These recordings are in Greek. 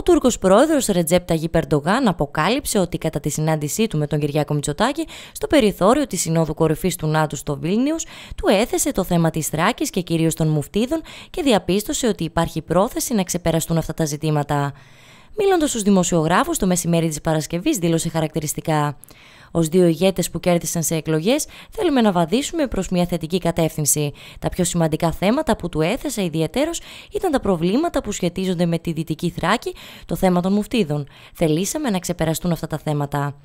Ο Τούρκος πρόεδρος ρετζέπτα Ταγί Περντογάν αποκάλυψε ότι κατά τη συνάντησή του με τον Κυριάκο Μητσοτάκη στο περιθώριο της Συνόδου Κορυφής του ΝΑΤΟ στο Βίλνιους του έθεσε το θέμα της Θράκης και κυρίως των Μουφτίδων και διαπίστωσε ότι υπάρχει πρόθεση να ξεπεραστούν αυτά τα ζητήματα. Μίλοντας στους δημοσιογράφους, το μεσημέρι της Παρασκευής δήλωσε χαρακτηριστικά ως δύο ηγέτες που κέρδισαν σε εκλογές, θέλουμε να βαδίσουμε προς μια θετική κατεύθυνση. Τα πιο σημαντικά θέματα που του έθεσα ιδιαίτερος ήταν τα προβλήματα που σχετίζονται με τη Δυτική Θράκη, το θέμα των μουφτίδων. Θελήσαμε να ξεπεραστούν αυτά τα θέματα.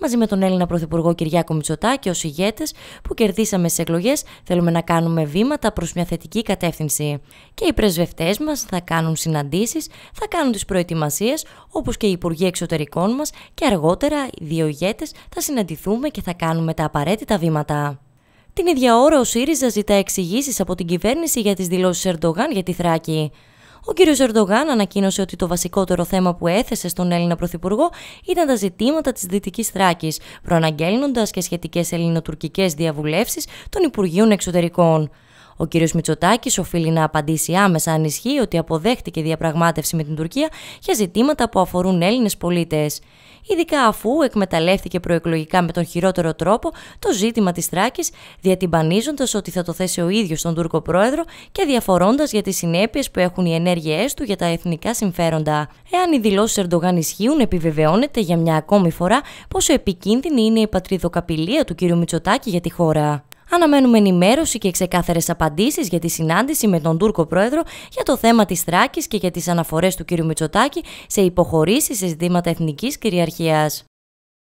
Μαζί με τον Έλληνα Πρωθυπουργό Κυριάκο Μητσοτάκη, ως ηγέτες που κερδίσαμε στι εκλογές, θέλουμε να κάνουμε βήματα προς μια θετική κατεύθυνση. Και οι πρεσβευτές μας θα κάνουν συναντήσεις, θα κάνουν τις προετοιμασίες, όπως και οι υπουργοί εξωτερικών μας και αργότερα οι δύο ηγέτες θα συναντηθούμε και θα κάνουμε τα απαραίτητα βήματα. Την ίδια ώρα ο ΣΥΡΙΖΑ ζητά εξηγήσεις από την κυβέρνηση για τις δηλώσεις Ερντογάν για τη Θράκη. Ο κ. Ερντογάν ανακοίνωσε ότι το βασικότερο θέμα που έθεσε στον Έλληνα Πρωθυπουργό ήταν τα ζητήματα της Δυτικής Θράκης, προαναγγέλνοντας και σχετικές ελληνοτουρκικές διαβουλεύσεις των Υπουργείων Εξωτερικών. Ο κ. Μητσοτάκης οφείλει να απαντήσει άμεσα αν ισχύει ότι αποδέχτηκε διαπραγμάτευση με την Τουρκία για ζητήματα που αφορούν Έλληνες πολίτες. Ειδικά αφού εκμεταλλεύτηκε προεκλογικά με τον χειρότερο τρόπο το ζήτημα της τράκης, διατυμπανίζοντας ότι θα το θέσει ο ίδιος τον Τούρκο πρόεδρο και διαφορώντας για τις συνέπειες που έχουν οι ενέργειές του για τα εθνικά συμφέροντα. Εάν οι δηλώσεις Ερντογάν ισχύουν, επιβεβαιώνεται για μια ακόμη φορά πόσο επικίνδυνη είναι η πατριδοκαπηλεία του κ. Μητσοτάκη για τη χώρα. Αναμένουμε ενημέρωση και ξεκάθαρες απαντήσεις για τη συνάντηση με τον Τούρκο Πρόεδρο για το θέμα της Θράκης και για τις αναφορές του κ. Μητσοτάκη σε υποχωρήσεις σε ζητήματα εθνικής κυριαρχίας.